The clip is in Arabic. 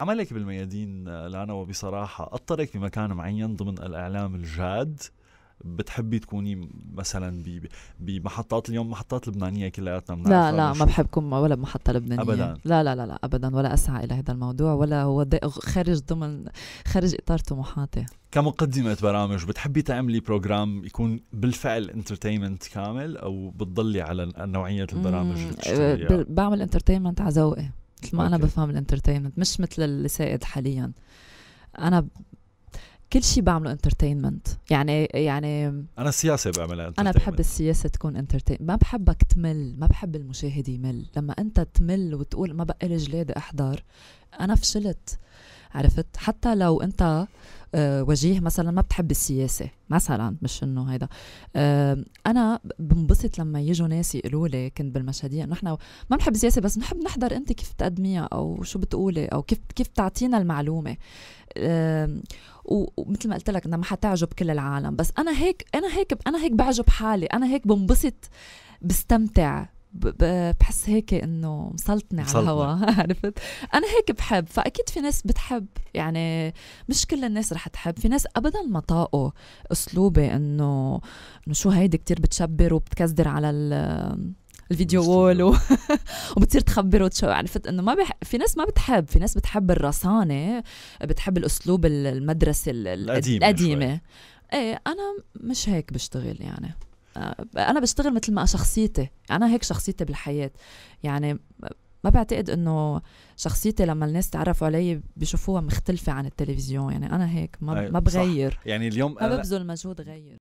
عملك بالميادين آه، لانا وبصراحة أطرك بمكان معين ضمن الإعلام الجاد بتحبي تكوني مثلا بمحطات اليوم محطات لبنانيه كلياتنا لا لا ما بحب كون ولا بمحطه لبنانيه ابدا لا لا لا لا ابدا ولا اسعى الى هذا الموضوع ولا هو خارج ضمن خارج اطار طموحاتي كمقدمة برامج بتحبي تعملي بروجرام يكون بالفعل انترتينمنت كامل او بتضلي على نوعية البرامج اللي بعمل انترتينمنت على ذوقي مثل ما أوكي. انا بفهم الانترتينمنت مش مثل اللي سائد حاليا انا كل شيء بعمله انترتينمنت يعني يعني انا السياسه بعملها انا بحب السياسه تكون انترتين ما بحبك تمل ما بحب المشاهد يمل لما انت تمل وتقول ما بقى لي احضر انا فشلت عرفت حتى لو انت آه، وجيه مثلا ما بتحب السياسه مثلا مش انه هيدا آه، انا بنبسط لما يجوا ناس يقولوا لي كنت انه نحن ما بنحب السياسه بس بنحب نحضر انت كيف بتقدميها او شو بتقولي او كيف كيف بتعطينا المعلومه آه، ومثل ما قلت لك انها ما حتعجب كل العالم بس انا هيك انا هيك انا هيك بعجب حالي انا هيك بنبسط بستمتع بحس هيك انه مسلطنه على الهوا عرفت انا هيك بحب فاكيد في ناس بتحب يعني مش كل الناس رح تحب في ناس ابدا ما طاقوا اسلوبي انه انه شو هيدي كتير بتشبر وبتكزدر على الفيديو وول و... وبتصير تخبر وتشو عرفت انه ما بح... في ناس ما بتحب في ناس بتحب الرصانه بتحب الاسلوب المدرسه القديمه القديمه ايه انا مش هيك بشتغل يعني آه، انا بشتغل مثل ما شخصيتي انا هيك شخصيتي بالحياه يعني ما بعتقد انه شخصيتي لما الناس تعرفوا علي بشوفوها مختلفه عن التلفزيون يعني انا هيك ما ما بغير يعني اليوم ما ببذل مجهود غير